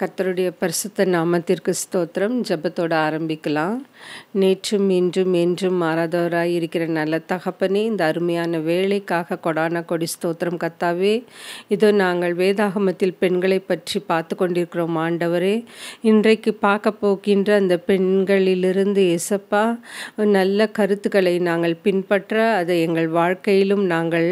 கத்தருடைய பரிசுத்த நாமத்திற்கு ஸ்தோத்திரம் ஜபத்தோடு ஆரம்பிக்கலாம் நேற்றும் இன்றும் என்றும் மாறாதவராக இருக்கிற நல்ல தகப்பனே இந்த அருமையான வேலைக்காக கொடான கொடி ஸ்தோத்திரம் கத்தாவே இதோ நாங்கள் வேதாகமத்தில் பெண்களை பற்றி பார்த்து கொண்டிருக்கிறோம் ஆண்டவரே இன்றைக்கு பார்க்க போகின்ற அந்த பெண்களிலிருந்து எசப்பா நல்ல கருத்துக்களை நாங்கள் பின்பற்ற அதை எங்கள் வாழ்க்கையிலும் நாங்கள்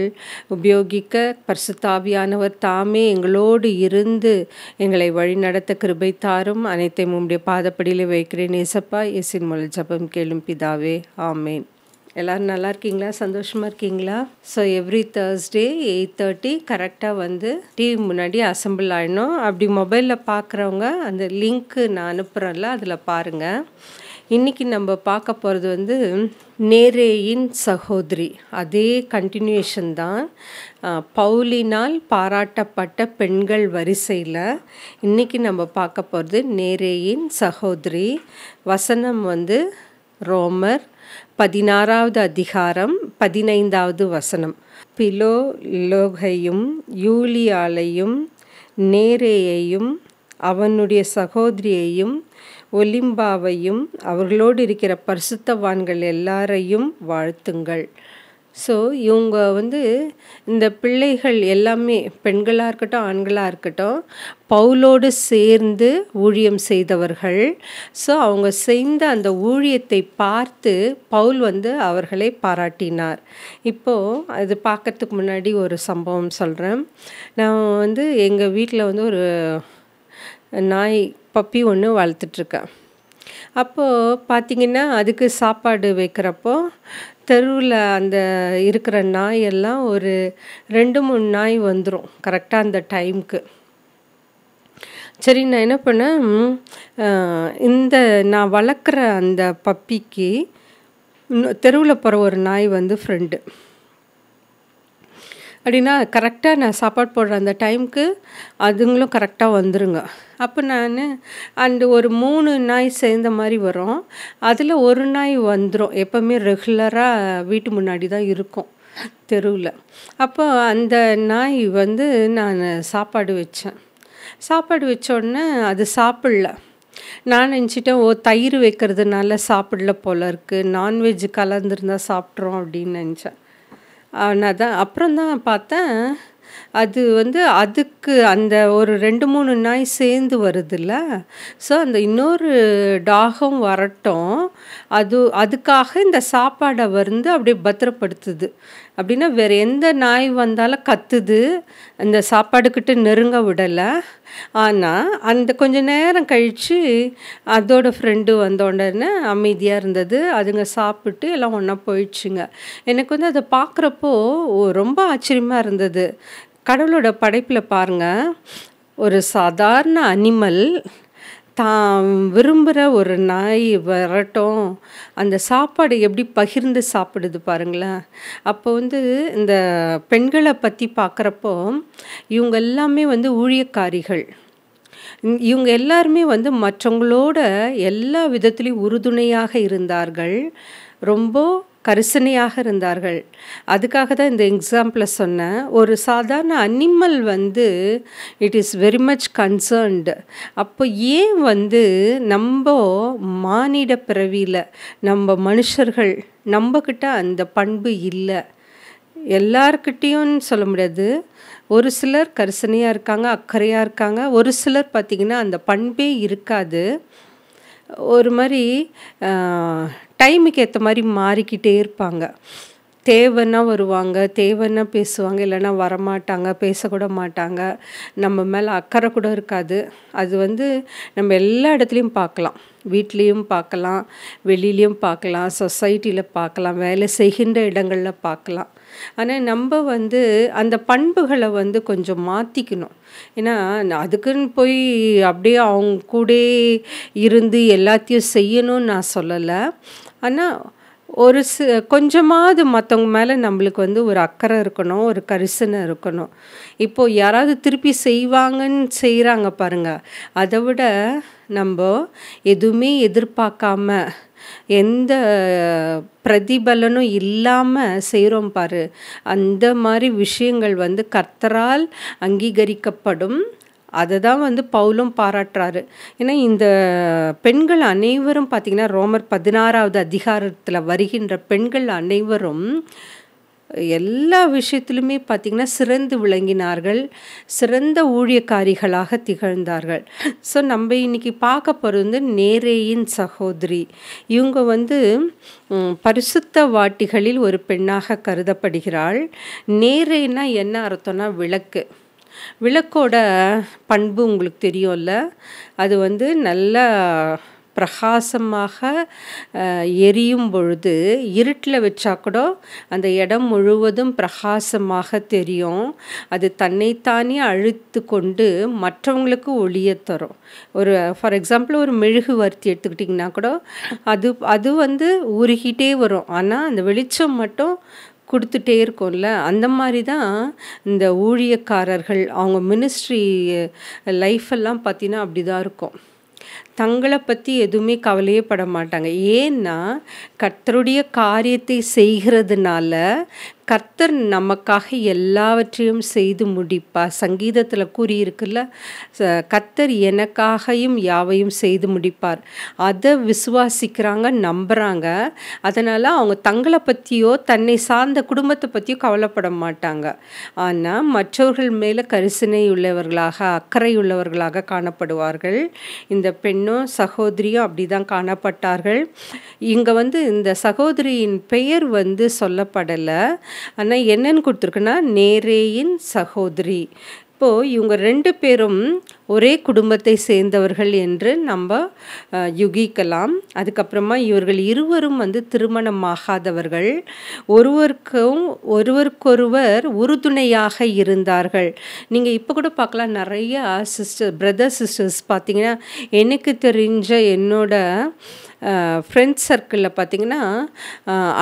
உபயோகிக்க பரிசுத்தாவியானவர் தாமே எங்களோடு இருந்து எங்களை வழிநட நடத்த கிருபை தாரும் அனைத்தையும் உங்களுடைய பாதப்படியில் வைக்கிறேன் ஏசப்பா இயேசின் மொழி ஜபம் கேளும் பிதாவே ஆமேன் எல்லோரும் நல்லா இருக்கீங்களா சந்தோஷமாக இருக்கீங்களா so every Thursday eight thirty கரெக்டாக வந்து டிவி முன்னாடி அசம்பிள் ஆகிடணும் அப்படி மொபைலில் பார்க்குறவங்க அந்த லிங்க்கு நான் அனுப்புகிறேன்ல அதில் பாருங்கள் இன்றைக்கி நம்ம பார்க்க போகிறது வந்து நேரேயின் சகோதரி அதே கண்டினியூஷன் தான் பவுலினால் பாராட்டப்பட்ட பெண்கள் வரிசையில் இன்றைக்கி நம்ம பார்க்க போகிறது நேரேயின் சகோதரி வசனம் வந்து ரோமர் பதினாறாவது அதிகாரம் பதினைந்தாவது வசனம் பிலோ லோகையும் யூலியாலையும் நேரேயையும் அவனுடைய சகோதரியையும் ஒலிம்பாவையும் அவர்களோடு இருக்கிற பரிசுத்தவான்கள் எல்லாரையும் வாழ்த்துங்கள் ஸோ இவங்க வந்து இந்த பிள்ளைகள் எல்லாமே பெண்களாக இருக்கட்டும் ஆண்களாக இருக்கட்டும் பவுலோடு சேர்ந்து ஊழியம் செய்தவர்கள் ஸோ அவங்க செய்த அந்த ஊழியத்தை பார்த்து பவுல் வந்து அவர்களை பாராட்டினார் இப்போது அது பார்க்கறதுக்கு முன்னாடி ஒரு சம்பவம் சொல்கிறேன் நான் வந்து எங்கள் வீட்டில் வந்து ஒரு நாய் பப்பி ஒன்று வளர்த்துட்ருக்கேன் அப்போது பார்த்திங்கன்னா அதுக்கு சாப்பாடு வைக்கிறப்போ தெருவில் அந்த இருக்கிற நாய் எல்லாம் ஒரு ரெண்டு மூணு நாய் வந்துடும் கரெக்டாக அந்த டைமுக்கு சரி நான் என்ன பண்ணேன் இந்த நான் வளர்க்குற அந்த பப்பிக்கு தெருவில் போகிற ஒரு நாய் வந்து ஃப்ரெண்டு அப்படின்னா கரெக்டாக நான் சாப்பாடு போடுற அந்த டைமுக்கு அதுங்களும் கரெக்டாக வந்துருங்க அப்போ நான் அந்த ஒரு மூணு நாய் சேர்ந்த மாதிரி வரும் அதில் ஒரு நாய் வந்துடும் எப்போவுமே ரெகுலராக வீட்டு முன்னாடி தான் இருக்கும் தெருவில் அப்போ அந்த நாய் வந்து நான் சாப்பாடு வச்சேன் சாப்பாடு வச்சோடனே அது சாப்பிடல நான் நினச்சிட்டேன் ஓ தயிர் வைக்கிறதுனால சாப்பிடல போல இருக்குது நான்வெஜ் கலந்துருந்தால் சாப்பிட்றோம் அப்படின்னு நினச்சேன் நான் தான் அப்புறம் தான் பார்த்தேன் அது வந்து அதுக்கு அந்த ஒரு ரெண்டு மூணு நாய் சேர்ந்து வருதுல்ல ஸோ அந்த இன்னொரு டாகும் வரட்டும் அது அதுக்காக இந்த சாப்பாடை வந்து அப்படியே பத்திரப்படுத்துது அப்படின்னா வேறு எந்த நாய் வந்தாலும் கத்துது அந்த சாப்பாடுக்கிட்ட நெருங்க விடலை ஆனால் அந்த கொஞ்ச நேரம் கழித்து அதோட ஃப்ரெண்டு வந்தோடனே அமைதியாக இருந்தது அதுங்க சாப்பிட்டு எல்லாம் ஒன்றா போயிடுச்சுங்க எனக்கு வந்து அதை பார்க்குறப்போ ரொம்ப ஆச்சரியமாக இருந்தது கடவுளோட படைப்பில் பாருங்கள் ஒரு சாதாரண அனிமல் தான் விரும்புகிற ஒரு நாய் வரட்டும் அந்த சாப்பாடு எப்படி பகிர்ந்து சாப்பிடுது பாருங்களேன் அப்போ வந்து இந்த பெண்களை பற்றி பார்க்குறப்போ இவங்க எல்லாமே வந்து ஊழியக்காரிகள் இவங்க எல்லாருமே வந்து மற்றவங்களோட எல்லா விதத்துலேயும் உறுதுணையாக இருந்தார்கள் ரொம்ப கரிசனையாக இருந்தார்கள் அதுக்காக தான் இந்த எக்ஸாம்பிளை சொன்னேன் ஒரு சாதாரண அனிமல் வந்து it is very much concerned அப்போ ஏன் வந்து நம்ம மானிட பிறவியில் நம்ம மனுஷர்கள் நம்மக்கிட்ட அந்த பண்பு இல்லை எல்லார்கிட்டேயும் சொல்ல முடியாது ஒரு சிலர் கரிசனையாக இருக்காங்க அக்கறையாக இருக்காங்க ஒரு சிலர் பார்த்திங்கன்னா அந்த பண்பே இருக்காது ஒரு மாதிரி டைமுக்கு ஏற்ற மாதிரி மாறிக்கிட்டே இருப்பாங்க தேவைன்னா வருவாங்க தேவைன்னா பேசுவாங்க இல்லைன்னா வரமாட்டாங்க பேசக்கூட மாட்டாங்க நம்ம மேலே அக்கறை கூட இருக்காது அது வந்து நம்ம எல்லா இடத்துலையும் பார்க்கலாம் வீட்லேயும் பார்க்கலாம் வெளியிலையும் பார்க்கலாம் சொசைட்டியில் பார்க்கலாம் வேலை செய்கின்ற இடங்களில் பார்க்கலாம் ஆனால் நம்ம வந்து அந்த பண்புகளை வந்து கொஞ்சம் மாற்றிக்கணும் ஏன்னா அதுக்குன்னு போய் அப்படியே அவங்க கூட இருந்து எல்லாத்தையும் செய்யணும்னு நான் சொல்லலை ஆனால் ஒரு சி கொஞ்சமாவது மற்றவங்க மேலே நம்மளுக்கு வந்து ஒரு அக்கறை இருக்கணும் ஒரு கரிசனை இருக்கணும் இப்போது யாராவது திருப்பி செய்வாங்கன்னு செய்கிறாங்க பாருங்கள் அதை விட நம்ம எதுவுமே எதிர்பார்க்காம எந்த பிரதிபலனும் இல்லாமல் செய்கிறோம் பாரு அந்த மாதிரி விஷயங்கள் வந்து கர்த்தரால் அங்கீகரிக்கப்படும் அதை தான் வந்து பவுலும் பாராட்டுறாரு ஏன்னா இந்த பெண்கள் அனைவரும் பார்த்திங்கன்னா ரோமர் பதினாறாவது அதிகாரத்தில் வருகின்ற பெண்கள் அனைவரும் எல்லா விஷயத்திலுமே பார்த்திங்கன்னா சிறந்து விளங்கினார்கள் சிறந்த ஊழியக்காரிகளாக திகழ்ந்தார்கள் ஸோ நம்ம இன்றைக்கி பார்க்க போகிறது வந்து நேரேயின் சகோதரி இவங்க வந்து பரிசுத்த வாட்டிகளில் ஒரு பெண்ணாக கருதப்படுகிறாள் நேரேன்னா என்ன அர்த்தம்னா விளக்கு விளக்கோட பண்பு உங்களுக்கு தெரியும்ல அது வந்து நல்லா பிரகாசமாக எரியும் பொழுது இருட்டில் வச்சா கூட அந்த இடம் முழுவதும் பிரகாசமாக தெரியும் அது தன்னைத்தானே அழுத்து கொண்டு மற்றவங்களுக்கு ஒளியை தரும் ஒரு ஃபார் எக்ஸாம்பிள் ஒரு மெழுகு வர்த்தி எடுத்துக்கிட்டிங்கன்னா கூட அது அது வந்து உருகிட்டே வரும் ஆனால் அந்த வெளிச்சம் மட்டும் கொடுத்துட்டே இருக்கோம்ல அந்த மாதிரி தான் இந்த ஊழியக்காரர்கள் அவங்க மினிஸ்ட்ரி லைஃப்பெல்லாம் பார்த்தீங்கன்னா அப்படி தான் இருக்கும் தங்களை பற்றி எதுவுமே கவலையே பட மாட்டாங்க ஏன்னா கத்தருடைய காரியத்தை செய்கிறதுனால கர்த்தர் நமக்காக எல்லாவற்றையும் செய்து முடிப்பார் சங்கீதத்தில் கூறியிருக்குல்ல கர்த்தர் எனக்காகவும் யாவையும் செய்து முடிப்பார் அதை விசுவாசிக்கிறாங்க நம்புகிறாங்க அதனால் அவங்க தங்களை பற்றியோ தன்னை சார்ந்த குடும்பத்தை பற்றியோ கவலைப்பட மாட்டாங்க ஆனால் மற்றவர்கள் மேலே கரிசனை உள்ளவர்களாக அக்கறை உள்ளவர்களாக காணப்படுவார்கள் இந்த பெண்ணும் சகோதரியும் அப்படி தான் காணப்பட்டார்கள் இங்கே வந்து இந்த சகோதரியின் பெயர் வந்து சொல்லப்படலை ஆனால் என்னென்னு கொடுத்துருக்குன்னா நேரேயின் சகோதரி இப்போது இவங்க ரெண்டு பேரும் ஒரே குடும்பத்தை சேர்ந்தவர்கள் என்று நம்ம யுகிக்கலாம் அதுக்கப்புறமா இவர்கள் இருவரும் வந்து திருமணமாகாதவர்கள் ஒருவருக்கும் ஒருவருக்கொருவர் உறுதுணையாக இருந்தார்கள் நீங்கள் இப்போ கூட பார்க்கலாம் நிறைய சிஸ்டர் பிரதர் சிஸ்டர்ஸ் பார்த்தீங்கன்னா எனக்கு தெரிஞ்ச என்னோட ஃப்ரெண்ட்ஸ் சர்க்கிளில் பார்த்திங்கன்னா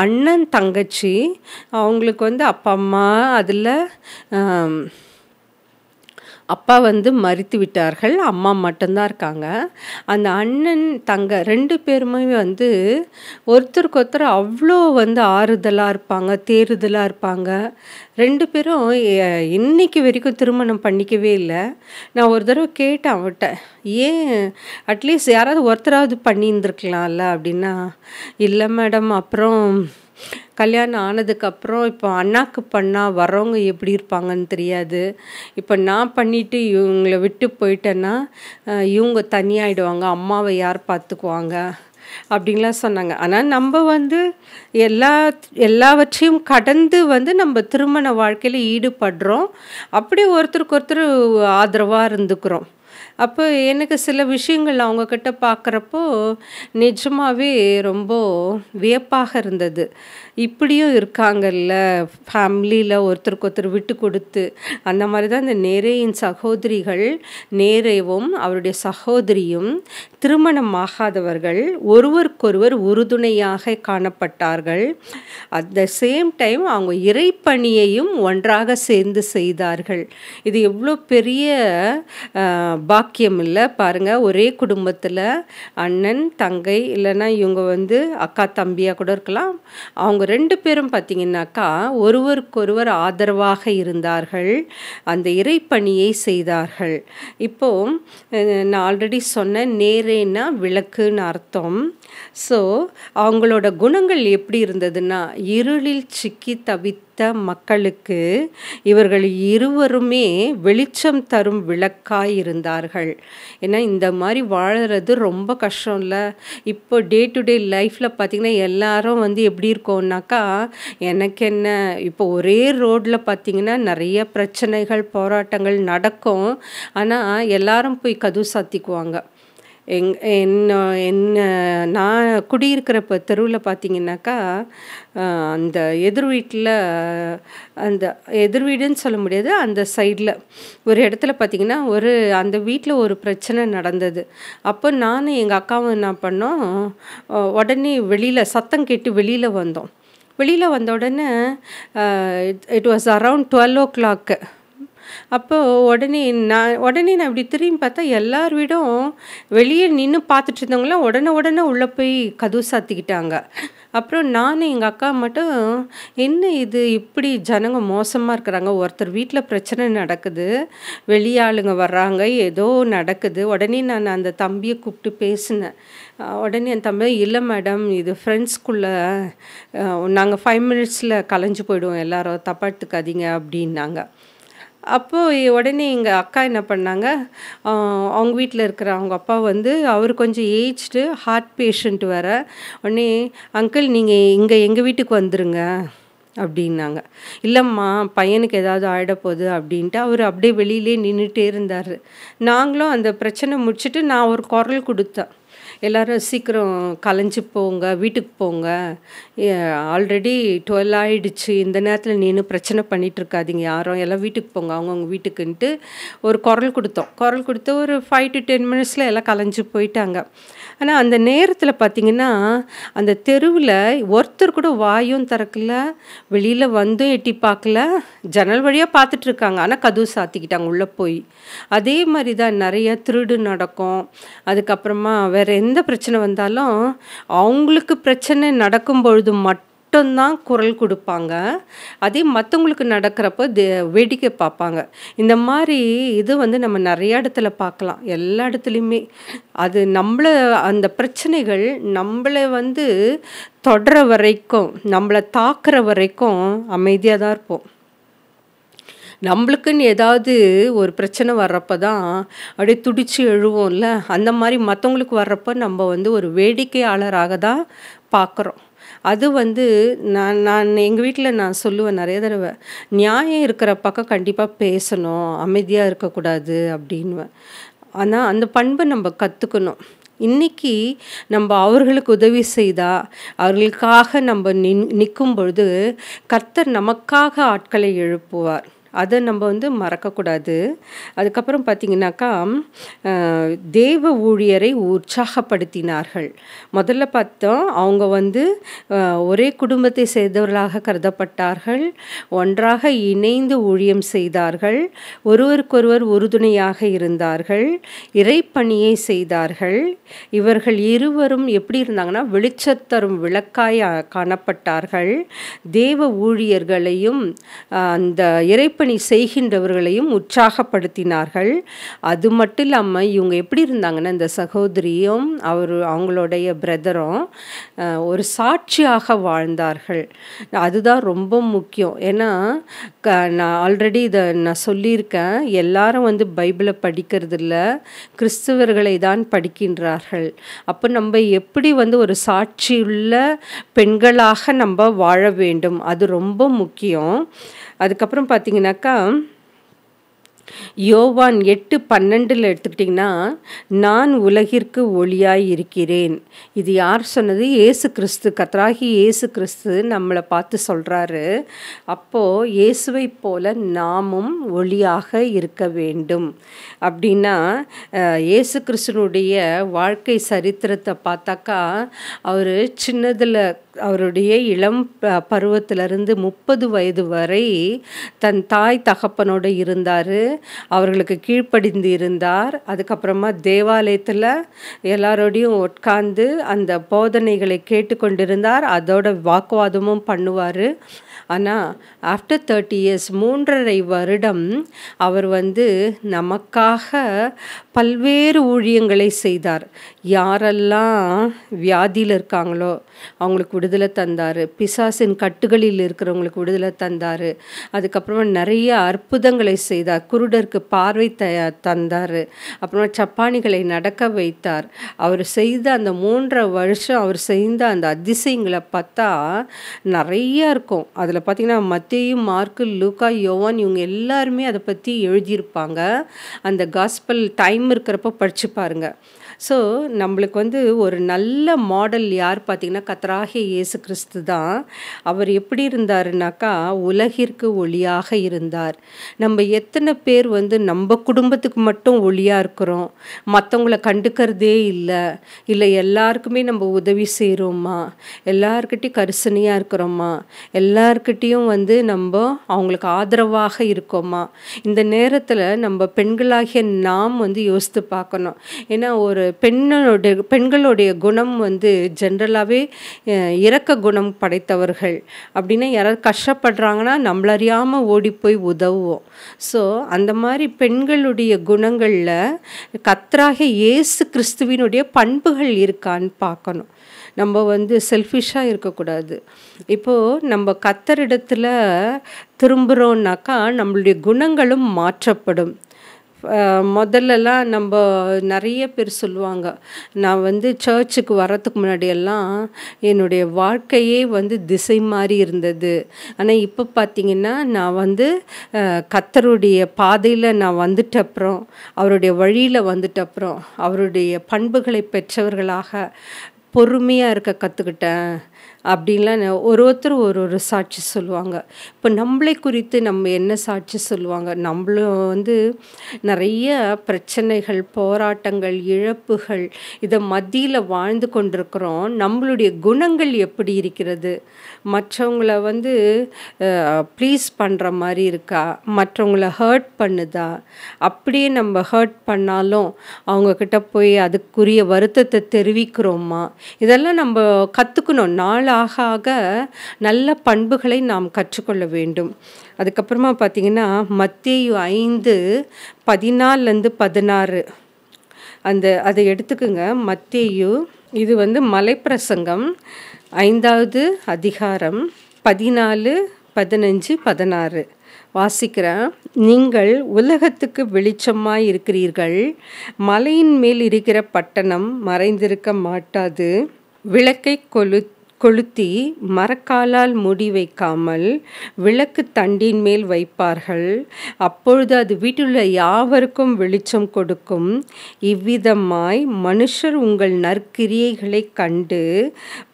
அண்ணன் தங்கச்சி அவங்களுக்கு வந்து அப்பா அம்மா அதில் அப்பா வந்து மறித்து விட்டார்கள் அம்மா மட்டும்தான் இருக்காங்க அந்த அண்ணன் தங்க ரெண்டு பேருமே வந்து ஒருத்தருக்கு ஒருத்தர் அவ்வளோ வந்து ஆறுதலாக இருப்பாங்க தேறுதலாக இருப்பாங்க ரெண்டு பேரும் இன்னைக்கு வரைக்கும் திருமணம் பண்ணிக்கவே இல்லை நான் ஒரு தடவை கேட்டேன் அவட்ட ஏன் அட்லீஸ்ட் யாராவது ஒருத்தராவது பண்ணியிருந்துருக்கலாம்ல அப்படின்னா இல்லை மேடம் அப்புறம் கல்யாணம் ஆனதுக்கப்புறம் இப்போ அண்ணாக்கு பண்ணால் வரவங்க எப்படி இருப்பாங்கன்னு தெரியாது இப்போ நான் பண்ணிவிட்டு இவங்களை விட்டு போயிட்டேன்னா இவங்க தனியாகிடுவாங்க அம்மாவை யார் பார்த்துக்குவாங்க அப்படின்லாம் சொன்னாங்க ஆனால் நம்ம வந்து எல்லா எல்லாவற்றையும் கடந்து வந்து நம்ம திருமண வாழ்க்கையில் ஈடுபடுறோம் அப்படி ஒருத்தருக்கு ஒருத்தர் ஆதரவாக இருந்துக்கிறோம் அப்போ எனக்கு சில விஷயங்கள் அவங்கக்கிட்ட பார்க்குறப்போ நிஜமாகவே ரொம்ப வியப்பாக இருந்தது இப்படியும் இருக்காங்கல்ல ஃபேமிலியில் ஒருத்தருக்கு ஒருத்தர் விட்டு கொடுத்து அந்த மாதிரி தான் இந்த நேரையின் சகோதரிகள் நேரேவும் அவருடைய சகோதரியும் திருமணமாகாதவர்கள் ஒருவருக்கொருவர் உறுதுணையாக காணப்பட்டார்கள் அட் த சேம் டைம் அவங்க இறைப்பணியையும் ஒன்றாக சேர்ந்து செய்தார்கள் இது எவ்வளோ பெரிய பா பாக்கியம் இல்லை பாருங்கள் ஒரே குடும்பத்தில் அண்ணன் தங்கை இல்லைன்னா இவங்க வந்து அக்கா தம்பியாக கூட இருக்கலாம் அவங்க ரெண்டு பேரும் பார்த்திங்கனாக்கா ஒருவருக்கொருவர் ஆதரவாக இருந்தார்கள் அந்த இறைப்பணியை செய்தார்கள் இப்போது நான் ஆல்ரெடி சொன்ன நேரேன்னா விளக்குன்னு அர்த்தம் ஸோ அவங்களோட குணங்கள் எப்படி இருந்ததுன்னா இருளில் சிக்கி தவித்து படித்த மக்களுக்கு இவர்கள் இருவருமே வெளிச்சம் தரும் விளக்காய் இருந்தார்கள் ஏன்னா இந்த மாதிரி வாழறது ரொம்ப கஷ்டம் இல்லை இப்போ டே டு டே லைஃப்பில் பார்த்திங்கன்னா எல்லாரும் வந்து எப்படி இருக்கோம்னாக்கா எனக்கு என்ன இப்போ ஒரே ரோட்டில் பார்த்திங்கன்னா நிறைய பிரச்சனைகள் போராட்டங்கள் நடக்கும் ஆனால் எல்லாரும் போய் கதவு சாத்திக்குவாங்க எங் என்ன என்ன நான் குடியிருக்கிற இப்போ தெருவில் பார்த்தீங்கன்னாக்கா அந்த எதிர் வீட்டில் அந்த எதிர் வீடுன்னு சொல்ல முடியாது அந்த சைடில் ஒரு இடத்துல பார்த்திங்கன்னா ஒரு அந்த வீட்டில் ஒரு பிரச்சனை நடந்தது அப்போ நான் எங்கள் அக்காவும் என்ன பண்ணோம் உடனே வெளியில் சத்தம் கேட்டு வெளியில் வந்தோம் வெளியில் வந்த உடனே it was around twelve o'clock அப்போது உடனே நான் உடனே நான் இப்படி திரும்பி பார்த்தா எல்லார் வீடும் வெளியே நின்று பார்த்துட்டு இருந்தவங்களாம் உடனே உடனே உள்ளே போய் கதவு சாத்திக்கிட்டாங்க அப்புறம் நானும் எங்கள் அக்கா மட்டும் என்ன இது இப்படி ஜனங்க மோசமாக இருக்கிறாங்க ஒருத்தர் வீட்டில் பிரச்சனை நடக்குது வெளியாளுங்க வர்றாங்க ஏதோ நடக்குது உடனே நான் அந்த தம்பியை கூப்பிட்டு பேசினேன் உடனே என் தம்பி இல்லை மேடம் இது ஃப்ரெண்ட்ஸ்குள்ளே நாங்கள் ஃபைவ் மினிட்ஸில் கலைஞ்சு போயிடுவோம் எல்லாரும் தப்பாட்டுக்காதீங்க அப்படின்னாங்க அப்போது உடனே எங்கள் அக்கா என்ன பண்ணாங்க அவங்க வீட்டில் இருக்கிற அவங்க அப்பா வந்து அவர் கொஞ்சம் ஏஜ்டு ஹார்ட் பேஷண்ட் வர உடனே அங்கிள் நீங்கள் இங்கே எங்கள் வீட்டுக்கு வந்துடுங்க அப்படின்னாங்க இல்லைம்மா பையனுக்கு ஏதாவது ஆகிடப்போகுது அப்படின்ட்டு அவர் அப்படியே வெளியிலே நின்றுட்டே இருந்தார் நாங்களும் அந்த பிரச்சனை முடிச்சுட்டு நான் ஒரு குரல் கொடுத்தேன் எல்லோரும் சீக்கிரம் கலைஞ்சு போங்க வீட்டுக்கு போங்க ஆல்ரெடி டுவெல் ஆகிடுச்சு இந்த நேரத்தில் நீனு பிரச்சனை பண்ணிகிட்ருக்காதீங்க யாரும் எல்லாம் வீட்டுக்கு போங்க அவங்கவுங்க வீட்டுக்குன்ட்டு ஒரு குரல் கொடுத்தோம் குரல் கொடுத்து ஒரு ஃபைவ் டு டென் மினிட்ஸில் எல்லாம் கலைஞ்சு போயிட்டாங்க ஆனால் அந்த நேரத்தில் பார்த்திங்கன்னா அந்த தெருவில் ஒருத்தர் கூட வாயும் திறக்கல வெளியில் வந்தும் எட்டி பார்க்கல ஜன்னல் வழியாக பார்த்துட்ருக்காங்க ஆனால் கதவு சாத்திக்கிட்டாங்க உள்ளே போய் அதே மாதிரி தான் நிறைய திருடு நடக்கும் அதுக்கப்புறமா வேறு எந்த பிரச்சனை வந்தாலும் அவங்களுக்கு பிரச்சனை நடக்கும் பொழுது மட்டும் மட்டும்தான் குரல் கொடுப்பாங்க அதே மற்றவங்களுக்கு நடக்கிறப்ப வேடிக்கை பார்ப்பாங்க இந்த மாதிரி இது வந்து நம்ம நிறையா இடத்துல பார்க்கலாம் எல்லா இடத்துலையுமே அது நம்மளை அந்த பிரச்சனைகள் நம்மளை வந்து தொடர வரைக்கும் நம்மளை தாக்குற வரைக்கும் அமைதியாக தான் இருப்போம் நம்மளுக்குன்னு ஏதாவது ஒரு பிரச்சனை வர்றப்போ தான் அப்படியே துடிச்சு எழுவோம்ல அந்த மாதிரி மற்றவங்களுக்கு வர்றப்போ நம்ம வந்து ஒரு வேடிக்கையாளராக தான் பார்க்குறோம் அது வந்து நான் நான் எங்கள் வீட்டில் நான் சொல்லுவேன் நிறைய தடவை நியாயம் இருக்கிற பக்கம் கண்டிப்பாக பேசணும் அமைதியாக இருக்கக்கூடாது அப்படின்வேன் ஆனால் அந்த பண்பை நம்ம கற்றுக்கணும் இன்றைக்கி நம்ம அவர்களுக்கு உதவி செய்தால் அவர்களுக்காக நம்ம நின் நிற்கும் பொழுது கர்த்தர் நமக்காக ஆட்களை எழுப்புவார் அதை நம்ம வந்து மறக்கக்கூடாது அதுக்கப்புறம் பார்த்திங்கனாக்கா தேவ ஊழியரை உற்சாகப்படுத்தினார்கள் முதல்ல பார்த்தோம் அவங்க வந்து ஒரே குடும்பத்தை சேர்ந்தவர்களாக கருதப்பட்டார்கள் ஒன்றாக இணைந்து ஊழியம் செய்தார்கள் ஒருவருக்கொருவர் உறுதுணையாக இருந்தார்கள் இறைப்பணியை செய்தார்கள் இவர்கள் இருவரும் எப்படி இருந்தாங்கன்னா வெளிச்சத்தரும் தரும் விளக்காய் காணப்பட்டார்கள் தேவ ஊழியர்களையும் அந்த இறைப்ப கூலிப்பணி செய்கின்றவர்களையும் உற்சாகப்படுத்தினார்கள் அது மட்டும் இல்லாமல் இவங்க எப்படி இருந்தாங்கன்னா இந்த சகோதரியும் அவர் அவங்களுடைய பிரதரும் ஒரு சாட்சியாக வாழ்ந்தார்கள் அதுதான் ரொம்ப முக்கியம் ஏன்னா க நான் ஆல்ரெடி இதை நான் சொல்லியிருக்கேன் எல்லாரும் வந்து பைபிளை படிக்கிறது இல்லை கிறிஸ்துவர்களை தான் படிக்கின்றார்கள் அப்போ நம்ம எப்படி வந்து ஒரு சாட்சியுள்ள பெண்களாக நம்ம வாழ வேண்டும் அது ரொம்ப முக்கியம் அதுக்கப்புறம் பார்த்தீங்கன்னாக்கா யோவான் எட்டு பன்னெண்டில் எடுத்துக்கிட்டிங்கன்னா நான் உலகிற்கு ஒளியாய் இருக்கிறேன் இது யார் சொன்னது ஏசு கிறிஸ்து கத்ராகி ஏசு கிறிஸ்து நம்மளை பார்த்து சொல்கிறாரு அப்போது இயேசுவை போல நாமும் ஒளியாக இருக்க வேண்டும் அப்படின்னா ஏசு கிறிஸ்தனுடைய வாழ்க்கை சரித்திரத்தை பார்த்தாக்கா அவர் சின்னதில் அவருடைய இளம் பருவத்திலிருந்து முப்பது வயது வரை தன் தாய் தகப்பனோடு இருந்தார் அவர்களுக்கு கீழ்ப்படிந்து இருந்தார் அதுக்கப்புறமா தேவாலயத்தில் எல்லாரோடையும் உட்கார்ந்து அந்த போதனைகளை கேட்டுக்கொண்டிருந்தார் அதோட வாக்குவாதமும் பண்ணுவார் ஆனால் ஆஃப்டர் தேர்ட்டி இயர்ஸ் மூன்றரை வருடம் அவர் வந்து நமக்காக பல்வேறு ஊழியங்களை செய்தார் யாரெல்லாம் வியாதியில் இருக்காங்களோ அவங்களுக்கு விடுதலை தந்தார் பிசாசின் கட்டுகளில் இருக்கிறவங்களுக்கு விடுதலை தந்தார் அதுக்கப்புறமா நிறைய அற்புதங்களை செய்தார் குருடருக்கு பார்வை த தந்தார் அப்புறமா சப்பானிகளை நடக்க வைத்தார் அவர் செய்த அந்த மூன்றரை வருஷம் அவர் செய்த அந்த அதிசயங்களை பார்த்தா நிறையா இருக்கும் அதில் பார்த்திங்கன்னா மத்தியும் மார்க்கு லூக்கா யோவான் இவங்க எல்லாருமே அதை பற்றி எழுதியிருப்பாங்க அந்த காஸ்பல் டைம் இருக்கிறப்ப படிச்சு பாருங்கள் ஸோ நம்மளுக்கு வந்து ஒரு நல்ல மாடல் யார் பார்த்திங்கன்னா கத்ராகி ஏசு கிறிஸ்து தான் அவர் எப்படி இருந்தாருனாக்கா உலகிற்கு ஒளியாக இருந்தார் நம்ம எத்தனை பேர் வந்து நம்ம குடும்பத்துக்கு மட்டும் ஒளியாக இருக்கிறோம் மற்றவங்கள கண்டுக்கிறதே இல்லை இல்லை எல்லாருக்குமே நம்ம உதவி செய்கிறோமா எல்லாருக்கிட்டையும் கரிசனையாக இருக்கிறோமா எல்லாருக்கிட்டேயும் வந்து நம்ம அவங்களுக்கு ஆதரவாக இருக்கோமா இந்த நேரத்தில் நம்ம பெண்களாகிய நாம் வந்து யோசித்து பார்க்கணும் ஏன்னா ஒரு பெண்ணுடைய பெண்களுடைய குணம் வந்து ஜென்ரலாகவே இறக்க குணம் படைத்தவர்கள் அப்படின்னா யாராவது கஷ்டப்படுறாங்கன்னா நம்மளறியாமல் ஓடி போய் உதவுவோம் ஸோ அந்த மாதிரி பெண்களுடைய குணங்களில் கத்தராக இயேசு கிறிஸ்துவினுடைய பண்புகள் இருக்கான்னு பார்க்கணும் நம்ம வந்து செல்ஃபிஷாக இருக்கக்கூடாது இப்போது நம்ம கத்தரிடத்தில் திரும்புகிறோன்னாக்கா நம்மளுடைய குணங்களும் மாற்றப்படும் முதல்லலாம் நம்ம நிறைய பேர் சொல்லுவாங்க நான் வந்து சர்ச்சுக்கு வரத்துக்கு முன்னாடியெல்லாம் என்னுடைய வாழ்க்கையே வந்து திசை மாறி இருந்தது ஆனால் இப்போ பார்த்திங்கன்னா நான் வந்து கத்தருடைய பாதையில் நான் வந்துட்ட அப்புறம் அவருடைய வழியில் வந்துட்ட அப்புறம் அவருடைய பண்புகளை பெற்றவர்களாக பொறுமையாக இருக்க கற்றுக்கிட்டேன் அப்படின்லாம் ஒரு ஒருத்தர் ஒரு ஒரு சாட்சி சொல்லுவாங்க இப்போ நம்மளை குறித்து நம்ம என்ன சாட்சி சொல்லுவாங்க நம்மளும் வந்து நிறைய பிரச்சனைகள் போராட்டங்கள் இழப்புகள் இதை மத்தியில் வாழ்ந்து கொண்டிருக்கிறோம் நம்மளுடைய குணங்கள் எப்படி இருக்கிறது மற்றவங்கள வந்து ப்ளீஸ் பண்ணுற மாதிரி இருக்கா மற்றவங்கள ஹர்ட் பண்ணுதா அப்படியே நம்ம ஹர்ட் பண்ணாலும் அவங்கக்கிட்ட போய் அதுக்குரிய வருத்தத்தை தெரிவிக்கிறோமா இதெல்லாம் நம்ம கற்றுக்கணும் நாள் ஆக ஆக நல்ல பண்புகளை நாம் கற்றுக்கொள்ள வேண்டும் அதுக்கப்புறமா பார்த்திங்கன்னா மத்தேயு ஐந்து பதினாலேருந்து பதினாறு அந்த அதை எடுத்துக்கோங்க மத்தேயு இது வந்து மலைப்பிரசங்கம் ஐந்தாவது அதிகாரம் பதினாலு பதினஞ்சு பதினாறு வாசிக்கிறேன் நீங்கள் உலகத்துக்கு வெளிச்சமாக இருக்கிறீர்கள் மலையின் மேல் இருக்கிற பட்டணம் மறைந்திருக்க மாட்டாது விளக்கை கொளுத்தி கொளுத்தி மரக்காலால் முடி வைக்காமல் விளக்கு தண்டின் மேல் வைப்பார்கள் அப்பொழுது அது வீட்டிலுள்ள யாவருக்கும் வெளிச்சம் கொடுக்கும் இவ்விதமாய் மனுஷர் உங்கள் நற்கிரியைகளை கண்டு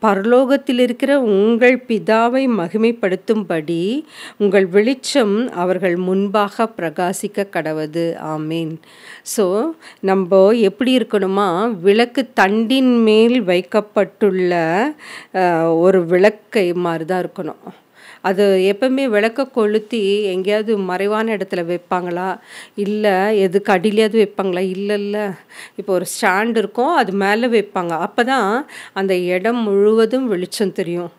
பரலோகத்தில் இருக்கிற உங்கள் பிதாவை மகிமைப்படுத்தும்படி உங்கள் வெளிச்சம் அவர்கள் முன்பாக பிரகாசிக்க கடவது ஆமேன் ஸோ நம்ம எப்படி இருக்கணுமா விளக்கு தண்டின் மேல் வைக்கப்பட்டுள்ள ஒரு விளக்கை மாதிரி தான் இருக்கணும் அது எப்பவுமே விளக்க கொளுத்தி எங்கேயாவது மறைவான இடத்துல வைப்பாங்களா இல்லை எதுக்கு கடிலையாவது வைப்பாங்களா இல்லை இல்லை இப்போ ஒரு ஸ்டாண்ட் இருக்கும் அது மேலே வைப்பாங்க அப்போ தான் அந்த இடம் முழுவதும் வெளிச்சம் தெரியும்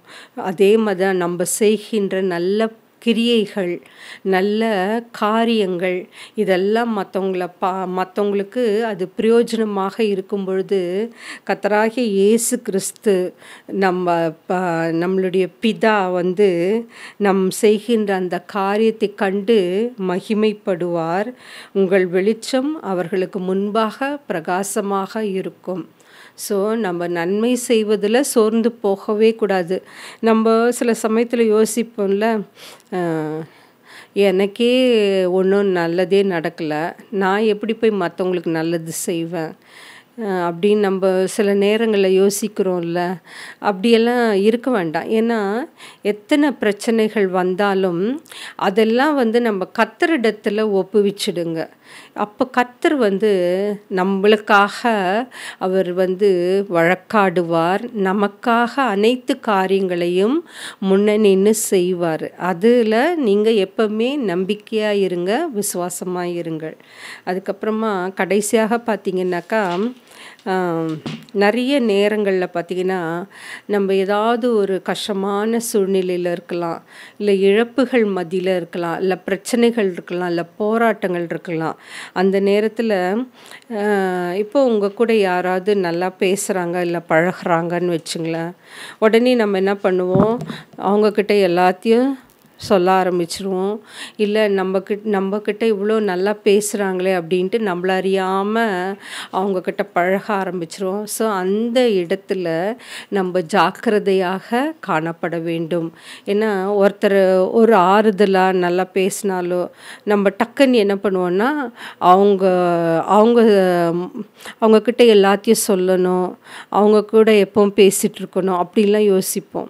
அதே மாதிரி தான் நம்ம செய்கின்ற நல்ல கிரியைகள் நல்ல காரியங்கள் இதெல்லாம் மற்றவங்கள பா மற்றவங்களுக்கு அது பிரயோஜனமாக இருக்கும் பொழுது கத்தராகிய இயேசு கிறிஸ்து நம்ம நம்மளுடைய பிதா வந்து நம் செய்கின்ற அந்த காரியத்தை கண்டு மகிமைப்படுவார் உங்கள் வெளிச்சம் அவர்களுக்கு முன்பாக பிரகாசமாக இருக்கும் ஸோ நம்ம நன்மை செய்வதில் சோர்ந்து போகவே கூடாது நம்ம சில சமயத்தில் யோசிப்போம்ல எனக்கே ஒன்றும் நல்லதே நடக்கலை நான் எப்படி போய் மற்றவங்களுக்கு நல்லது செய்வேன் அப்படின்னு நம்ம சில நேரங்களில் யோசிக்கிறோம்ல அப்படியெல்லாம் இருக்க வேண்டாம் ஏன்னா எத்தனை பிரச்சனைகள் வந்தாலும் அதெல்லாம் வந்து நம்ம கத்திரிடத்தில் ஒப்புவிச்சிடுங்க அப்போ கத்தர் வந்து நம்மளுக்காக அவர் வந்து வழக்காடுவார் நமக்காக அனைத்து காரியங்களையும் முன்னணின்னு நின்று செய்வார் அதில் நீங்கள் எப்பவுமே நம்பிக்கையாக இருங்க விசுவாசமாக இருங்கள் அதுக்கப்புறமா கடைசியாக பார்த்தீங்கன்னாக்கா நிறைய நேரங்களில் பார்த்திங்கன்னா நம்ம ஏதாவது ஒரு கஷ்டமான சூழ்நிலையில் இருக்கலாம் இல்லை இழப்புகள் மதியில் இருக்கலாம் இல்லை பிரச்சனைகள் இருக்கலாம் இல்லை போராட்டங்கள் இருக்கலாம் அந்த நேரத்தில் இப்போ உங்கள் கூட யாராவது நல்லா பேசுகிறாங்க இல்லை பழகிறாங்கன்னு வச்சுங்களேன் உடனே நம்ம என்ன பண்ணுவோம் அவங்கக்கிட்ட எல்லாத்தையும் சொல்ல ஆரம்பிச்சிருவோம் இல்லை நம்மக்கிட்ட நம்மக்கிட்ட இவ்வளோ நல்லா பேசுகிறாங்களே அப்படின்ட்டு நம்மள அறியாமல் அவங்கக்கிட்ட பழக ஆரம்பிச்சிருவோம் ஸோ அந்த இடத்துல நம்ம ஜாக்கிரதையாக காணப்பட வேண்டும் ஏன்னா ஒருத்தர் ஒரு ஆறுதலாக நல்லா பேசினாலோ நம்ம டக்குன்னு என்ன பண்ணுவோன்னா அவங்க அவங்க அவங்கக்கிட்ட எல்லாத்தையும் சொல்லணும் அவங்க கூட எப்போவும் பேசிகிட்டு இருக்கணும் அப்படின்லாம் யோசிப்போம்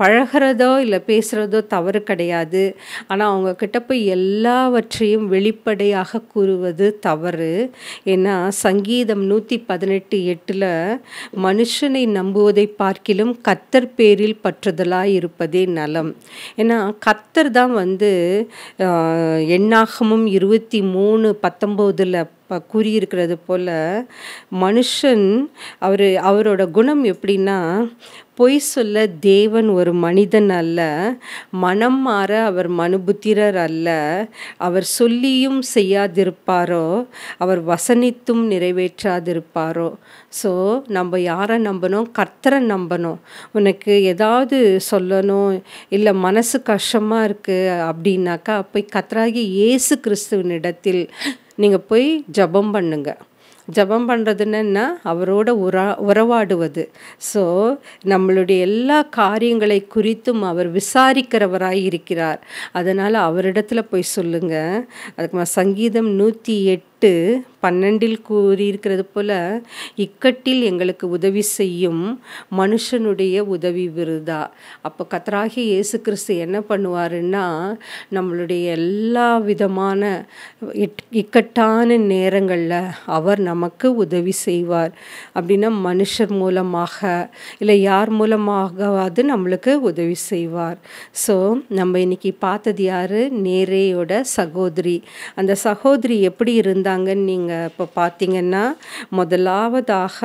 பழகிறதோ இல்லை பேசுகிறதோ தவறு கிடையாது ஆனால் அவங்கக்கிட்ட போய் எல்லாவற்றையும் வெளிப்படையாக கூறுவது தவறு ஏன்னா சங்கீதம் நூற்றி பதினெட்டு எட்டில் மனுஷனை நம்புவதை பார்க்கிலும் கத்தர் பேரில் பற்றுதலாக இருப்பதே நலம் ஏன்னா கத்தர் தான் வந்து எண்ணாகமும் இருபத்தி மூணு பத்தொம்போதில் இப்போ கூறியிருக்கிறது போல் மனுஷன் அவர் அவரோட குணம் எப்படின்னா பொய் சொல்ல தேவன் ஒரு மனிதன் அல்ல மனம் மாற அவர் மனுபுத்திரர் அல்ல அவர் சொல்லியும் செய்யாதிருப்பாரோ அவர் வசனித்தும் நிறைவேற்றாதிருப்பாரோ ஸோ நம்ம யாரை நம்பணும் கர்த்தரை நம்பணும் உனக்கு ஏதாவது சொல்லணும் இல்லை மனசு கஷ்டமாக இருக்குது அப்படின்னாக்கா போய் கத்தராகி இயேசு கிறிஸ்துவனிடத்தில் நீங்கள் போய் ஜபம் பண்ணுங்க ஜபம் பண்ணுறதுன்னா அவரோட உரா உறவாடுவது ஸோ நம்மளுடைய எல்லா காரியங்களை குறித்தும் அவர் விசாரிக்கிறவராய் இருக்கிறார் அதனால் அவரிடத்துல போய் சொல்லுங்கள் அதுக்கு சங்கீதம் நூற்றி எட்டு எட்டு பன்னெண்டில் கூறியிருக்கிறது போல இக்கட்டில் எங்களுக்கு உதவி செய்யும் மனுஷனுடைய உதவி விருதா அப்போ கத்தராகி இயேசு கிறிஸ்து என்ன பண்ணுவாருன்னா நம்மளுடைய எல்லா விதமான இக்கட்டான நேரங்களில் அவர் நமக்கு உதவி செய்வார் அப்படின்னா மனுஷர் மூலமாக இல்லை யார் மூலமாகவாது நம்மளுக்கு உதவி செய்வார் ஸோ நம்ம இன்னைக்கு பார்த்தது யார் நேரேயோட சகோதரி அந்த சகோதரி எப்படி இருந்தால் இருந்தாங்கன்னு நீங்கள் இப்போ பார்த்தீங்கன்னா முதலாவதாக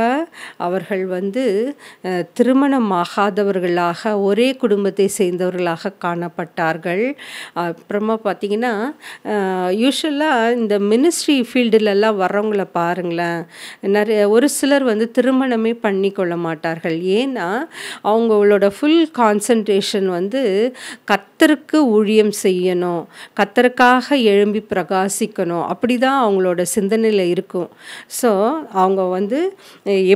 அவர்கள் வந்து திருமணமாகாதவர்களாக ஒரே குடும்பத்தை சேர்ந்தவர்களாக காணப்பட்டார்கள் அப்புறமா பார்த்தீங்கன்னா யூஸ்வலாக இந்த மினிஸ்ட்ரி ஃபீல்டுலலாம் வர்றவங்கள பாருங்களேன் நிறைய ஒரு சிலர் வந்து திருமணமே பண்ணி கொள்ள மாட்டார்கள் ஏன்னா அவங்களோட ஃபுல் கான்சன்ட்ரேஷன் வந்து கத்தருக்கு ஊழியம் செய்யணும் கத்தருக்காக எழும்பி பிரகாசிக்கணும் அப்படி தான் அவங்களோட அவங்களோட சிந்தனையில் இருக்கும் ஸோ அவங்க வந்து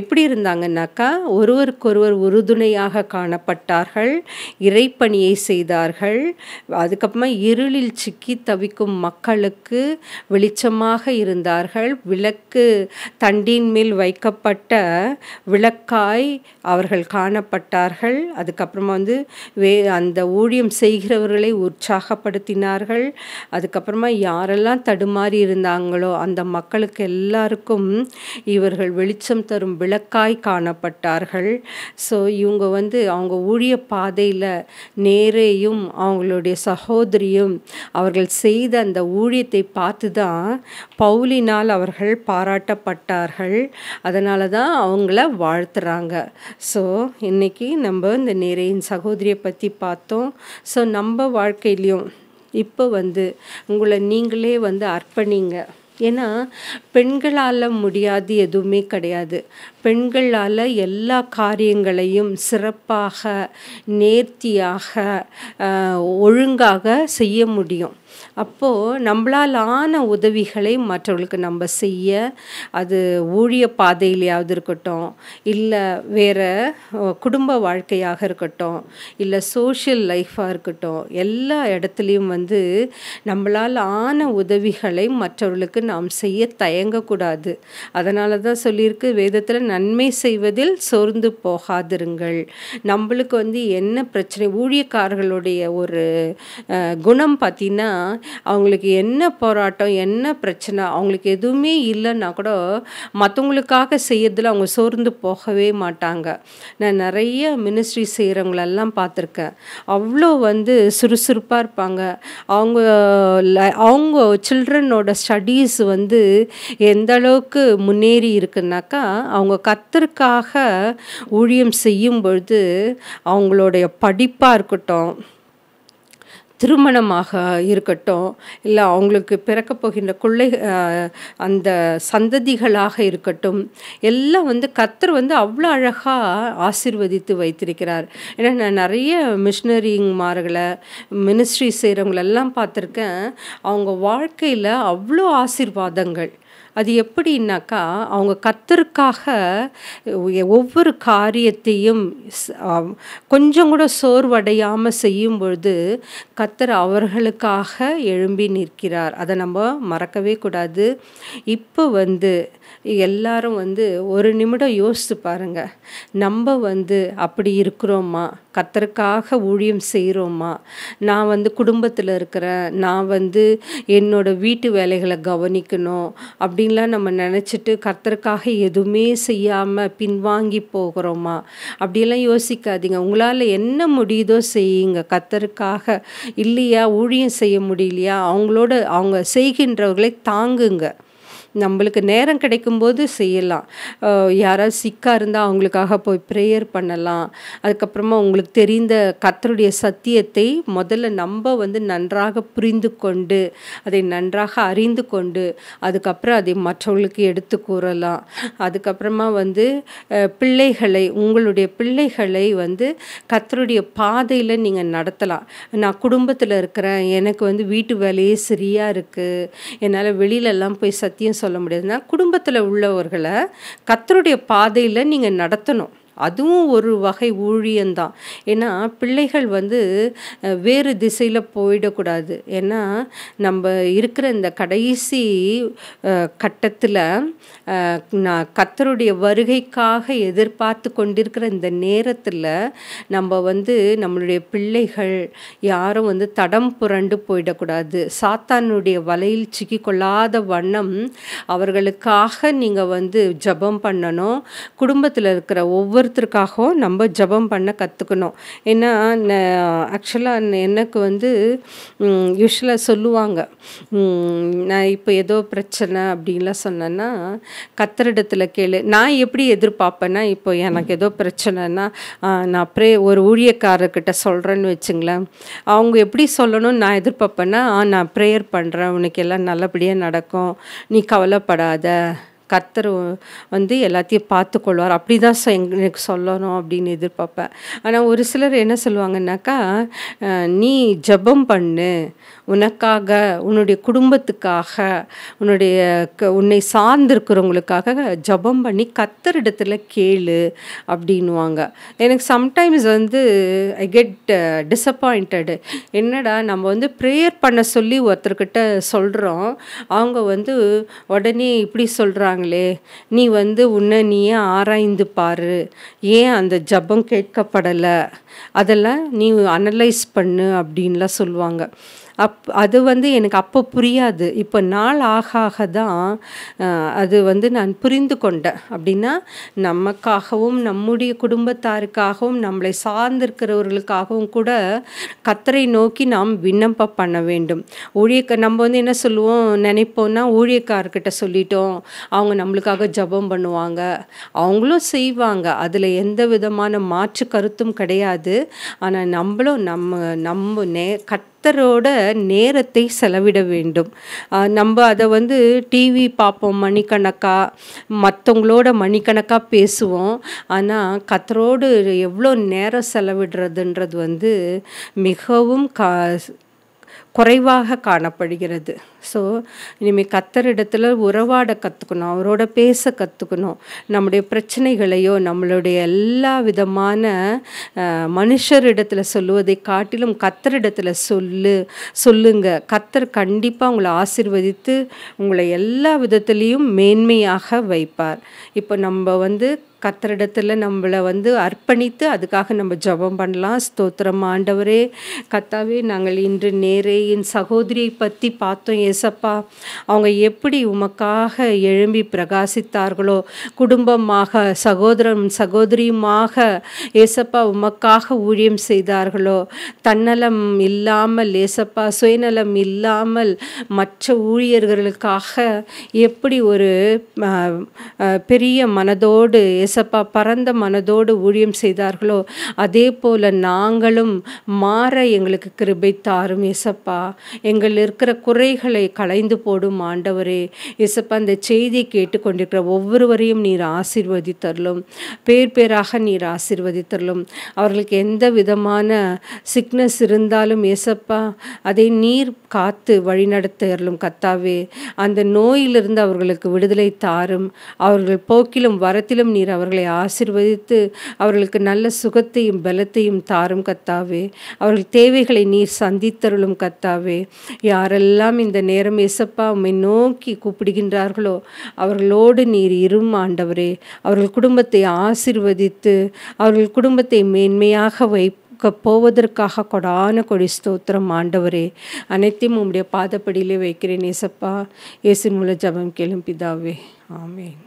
எப்படி இருந்தாங்கன்னாக்கா ஒருவருக்கொருவர் உறுதுணையாக காணப்பட்டார்கள் இறைப்பணியை செய்தார்கள் அதுக்கப்புறமா இருளில் சிக்கி தவிக்கும் மக்களுக்கு வெளிச்சமாக இருந்தார்கள் விளக்கு தண்டின் மேல் வைக்கப்பட்ட விளக்காய் அவர்கள் காணப்பட்டார்கள் அதுக்கப்புறமா வந்து வே அந்த ஊழியம் செய்கிறவர்களை உற்சாகப்படுத்தினார்கள் அதுக்கப்புறமா யாரெல்லாம் தடுமாறி இருந்தாங்களோ அந்த மக்களுக்கு எல்லாருக்கும் இவர்கள் வெளிச்சம் தரும் விளக்காய் காணப்பட்டார்கள் ஸோ இவங்க வந்து அவங்க ஊழிய பாதையில் நேரேயும் அவங்களுடைய சகோதரியும் அவர்கள் செய்த அந்த ஊழியத்தை பார்த்து தான் பவுலினால் அவர்கள் பாராட்டப்பட்டார்கள் அதனால தான் அவங்கள வாழ்த்துறாங்க ஸோ இன்றைக்கி நம்ம இந்த நேரையின் சகோதரியை பற்றி பார்த்தோம் ஸோ நம்ம வாழ்க்கையிலையும் இப்போ வந்து உங்களை நீங்களே வந்து அர்ப்பணிங்க ஏன்னா பெண்களால் முடியாது எதுவுமே கிடையாது பெண்களால் எல்லா காரியங்களையும் சிறப்பாக நேர்த்தியாக ஒழுங்காக செய்ய முடியும் அப்போது நம்மளால் ஆன உதவிகளை மற்றவர்களுக்கு நம்ம செய்ய அது ஊழிய பாதையிலேயாவது இருக்கட்டும் இல்லை வேறு குடும்ப வாழ்க்கையாக இருக்கட்டும் இல்லை சோஷியல் லைஃப்பாக இருக்கட்டும் எல்லா இடத்துலையும் வந்து நம்மளால் ஆன உதவிகளை மற்றவர்களுக்கு நாம் செய்ய தயங்கக்கூடாது அதனால தான் சொல்லியிருக்கு வேதத்தில் நன்மை செய்வதில் சோர்ந்து போகாதிருங்கள் நம்மளுக்கு வந்து என்ன பிரச்சனை ஊழியக்காரர்களுடைய ஒரு குணம் பார்த்திங்கன்னா அவங்களுக்கு என்ன போராட்டம் என்ன பிரச்சனை அவங்களுக்கு எதுவுமே இல்லைன்னா கூட மற்றவங்களுக்காக செய்யறதுல அவங்க சோர்ந்து போகவே மாட்டாங்க நான் நிறைய மினிஸ்ட்ரி செய்கிறவங்களெல்லாம் பார்த்துருக்கேன் அவ்வளோ வந்து சுறுசுறுப்பாக இருப்பாங்க அவங்க அவங்க சில்ட்ரனோட ஸ்டடீஸ் வந்து எந்த அளவுக்கு முன்னேறி இருக்குன்னாக்கா அவங்க கத்தருக்காக ஊழியம் செய்யும் பொழுது அவங்களுடைய படிப்பாக இருக்கட்டும் திருமணமாக இருக்கட்டும் இல்லை அவங்களுக்கு பிறக்க போகின்ற கொள்ளை அந்த சந்ததிகளாக இருக்கட்டும் எல்லாம் வந்து கத்தர் வந்து அவ்வளோ அழகாக ஆசிர்வதித்து வைத்திருக்கிறார் ஏன்னா நான் நிறைய மிஷினரிங்மார்களை மினிஸ்ட்ரி செய்கிறவங்களெல்லாம் பார்த்துருக்கேன் அவங்க வாழ்க்கையில் அவ்வளோ ஆசிர்வாதங்கள் அது எப்படின்னாக்கா அவங்க கத்தருக்காக ஒவ்வொரு காரியத்தையும் கொஞ்சம் கூட சோர்வடையாமல் செய்யும் பொழுது கத்தர் அவர்களுக்காக எழும்பி நிற்கிறார் அதை நம்ம மறக்கவே கூடாது இப்போ வந்து எல்லாரும் வந்து ஒரு நிமிடம் யோசித்து பாருங்கள் நம்ம வந்து அப்படி இருக்கிறோமா கத்தருக்காக ஊழியம் செய்கிறோமா நான் வந்து குடும்பத்தில் இருக்கிறேன் நான் வந்து என்னோடய வீட்டு வேலைகளை கவனிக்கணும் அப்படின்லாம் நம்ம நினச்சிட்டு கத்தருக்காக எதுவுமே செய்யாமல் பின்வாங்கி போகிறோமா அப்படியெல்லாம் யோசிக்காதீங்க உங்களால் என்ன முடியுதோ செய்யுங்க கத்தருக்காக இல்லையா ஊழியம் செய்ய முடியலையா அவங்களோட அவங்க செய்கின்றவர்களை தாங்குங்க நம்மளுக்கு நேரம் கிடைக்கும்போது செய்யலாம் யாராவது சிக்காக இருந்தால் அவங்களுக்காக போய் ப்ரேயர் பண்ணலாம் அதுக்கப்புறமா உங்களுக்கு தெரிந்த கத்தருடைய சத்தியத்தை முதல்ல நம்ம வந்து நன்றாக புரிந்து கொண்டு அதை நன்றாக அறிந்து கொண்டு அதுக்கப்புறம் அதை மற்றவங்களுக்கு எடுத்து கூறலாம் அதுக்கப்புறமா வந்து பிள்ளைகளை உங்களுடைய பிள்ளைகளை வந்து கத்தருடைய பாதையில் நீங்கள் நடத்தலாம் நான் குடும்பத்தில் இருக்கிறேன் எனக்கு வந்து வீட்டு வேலையே சரியாக இருக்குது என்னால் வெளியிலலாம் போய் சத்தியம் சொல்ல முடியாதுன்னா குடும்பத்தில் உள்ளவர்களை கத்தருடைய பாதையில் நீங்கள் நடத்தணும் அதுவும் ஒரு வகை ஊழியம்தான் ஏன்னா பிள்ளைகள் வந்து வேறு திசையில் போயிடக்கூடாது ஏன்னா நம்ம இருக்கிற இந்த கடைசி கட்டத்தில் நான் கத்தருடைய வருகைக்காக எதிர்பார்த்து கொண்டிருக்கிற இந்த நேரத்தில் நம்ம வந்து நம்மளுடைய பிள்ளைகள் யாரும் வந்து தடம் புரண்டு போயிடக்கூடாது சாத்தானுடைய வலையில் சிக்கிக்கொள்ளாத வண்ணம் அவர்களுக்காக நீங்கள் வந்து ஜபம் பண்ணணும் குடும்பத்தில் இருக்கிற ஒவ்வொரு ஒவ்வொருத்தருக்காகவும் நம்ம ஜபம் பண்ண கற்றுக்கணும் ஏன்னா ஆக்சுவலாக எனக்கு வந்து யூஸ்வலாக சொல்லுவாங்க நான் இப்போ ஏதோ பிரச்சனை அப்படின்லாம் சொன்னேன்னா கத்திரிடத்தில் கேளு நான் எப்படி எதிர்பார்ப்பேன்னா இப்போ எனக்கு ஏதோ பிரச்சனைனா நான் ப்ரே ஒரு ஊழியக்காரர்கிட்ட சொல்கிறேன்னு வச்சுங்களேன் அவங்க எப்படி சொல்லணும்னு நான் எதிர்பார்ப்பேன்னா நான் ப்ரேயர் பண்ணுறேன் உனக்கு எல்லாம் நல்லபடியாக நடக்கும் நீ கவலைப்படாத கர்த்தர் வந்து எல்லாத்தையும் பார்த்துக்கொள்வார் அப்படி தான் எனக்கு சொல்லணும் அப்படின்னு எதிர்பார்ப்பேன் ஆனால் ஒரு சிலர் என்ன சொல்லுவாங்கன்னாக்கா நீ ஜபம் பண்ணு உனக்காக உன்னுடைய குடும்பத்துக்காக உன்னுடைய க உன்னை சார்ந்திருக்கிறவங்களுக்காக ஜபம் பண்ணி கத்தர் கேளு அப்படின்வாங்க எனக்கு சம்டைம்ஸ் வந்து ஐ கெட் டிசப்பாயிண்டடு என்னடா நம்ம வந்து ப்ரேயர் பண்ண சொல்லி ஒருத்தர்கிட்ட சொல்கிறோம் அவங்க வந்து உடனே இப்படி சொல்கிறாங்க சொல்கிறாங்களே நீ வந்து உன்னை நீயே ஆராய்ந்து பாரு ஏன் அந்த ஜபம் கேட்கப்படலை அதெல்லாம் நீ அனலைஸ் பண்ணு அப்படின்லாம் சொல்லுவாங்க அப் அது வந்து எனக்கு அப்போ புரியாது இப்போ நாள் ஆக ஆக தான் அது வந்து நான் புரிந்து கொண்டேன் அப்படின்னா நமக்காகவும் நம்முடைய குடும்பத்தாருக்காகவும் நம்மளை சார்ந்திருக்கிறவர்களுக்காகவும் கூட கத்தரை நோக்கி நாம் விண்ணப்பம் பண்ண வேண்டும் ஊழியக்க நம்ம வந்து என்ன சொல்லுவோம் நினைப்போம்னா ஊழியக்கார்கிட்ட சொல்லிட்டோம் அவங்க நம்மளுக்காக ஜபம் பண்ணுவாங்க அவங்களும் செய்வாங்க அதில் எந்த விதமான மாற்று கருத்தும் கிடையாது ஆனால் நம்மளும் நம்ம நம்ம நே கட் கர்த்தரோட நேரத்தை செலவிட வேண்டும் நம்ம அதை வந்து டிவி பார்ப்போம் மணிக்கணக்காக மற்றவங்களோட மணிக்கணக்காக பேசுவோம் ஆனால் கத்தரோடு எவ்வளோ நேரம் செலவிடுறதுன்றது வந்து மிகவும் கா குறைவாக காணப்படுகிறது ஸோ இனிமேல் கத்தரிடத்தில் உறவாட கற்றுக்கணும் அவரோட பேச கற்றுக்கணும் நம்முடைய பிரச்சனைகளையோ நம்மளுடைய எல்லா விதமான மனுஷரிடத்தில் சொல்லுவதை காட்டிலும் கத்தரிடத்தில் சொல்லு சொல்லுங்க கத்தர் கண்டிப்பாக உங்களை ஆசிர்வதித்து உங்களை எல்லா விதத்துலேயும் மேன்மையாக வைப்பார் இப்போ நம்ம வந்து கத்தரிடத்தில் நம்மளை வந்து அர்ப்பணித்து அதுக்காக நம்ம ஜபம் பண்ணலாம் ஸ்தோத்திரம் ஆண்டவரே கத்தாவே நாங்கள் இன்று நேரே என் சகோதரியை பற்றி பார்த்தோம் ஏசப்பா அவங்க எப்படி உமக்காக எழும்பி பிரகாசித்தார்களோ குடும்பமாக சகோதரம் சகோதரியுமாக ஏசப்பா உமக்காக ஊழியம் செய்தார்களோ தன்னலம் இல்லாமல் ஏசப்பா சுயநலம் இல்லாமல் மற்ற ஊழியர்களுக்காக எப்படி ஒரு பெரிய மனதோடு ஏச ஏசப்பா பரந்த மனதோடு ஊழியம் செய்தார்களோ அதே போல் நாங்களும் மாற எங்களுக்கு கிருபை தாரும் ஏசப்பா எங்கள் இருக்கிற குறைகளை களைந்து போடும் ஆண்டவரே ஏசப்பா அந்த செய்தியை கேட்டுக்கொண்டிருக்கிற ஒவ்வொருவரையும் நீர் ஆசீர்வதித்தரலும் பேர் பேராக நீர் ஆசிர்வதித்தரலும் அவர்களுக்கு எந்த விதமான சிக்னஸ் இருந்தாலும் ஏசப்பா அதை நீர் காத்து வழிநடத்தலும் கத்தாவே அந்த நோயிலிருந்து அவர்களுக்கு விடுதலை தாரும் அவர்கள் போக்கிலும் வரத்திலும் நீர் அவர் அவர்களை ஆசிர்வதித்து அவர்களுக்கு நல்ல சுகத்தையும் பலத்தையும் தாரும் கத்தாவே அவர்கள் தேவைகளை நீர் சந்தித்தருளும் கத்தாவே யாரெல்லாம் இந்த நேரம் எசப்பா உம்மை நோக்கி கூப்பிடுகின்றார்களோ அவர்களோடு நீர் இரும் ஆண்டவரே அவர்கள் குடும்பத்தை ஆசிர்வதித்து அவர்கள் குடும்பத்தை மேன்மையாக வைப்பு போவதற்காக கொடான கொடி ஸ்தோத்திரம் ஆண்டவரே அனைத்தையும் உங்களுடைய பாதப்படியிலே வைக்கிறேன் ஏசப்பா ஏசி மூல ஜபம் கேளும் பிதாவே ஆமேன்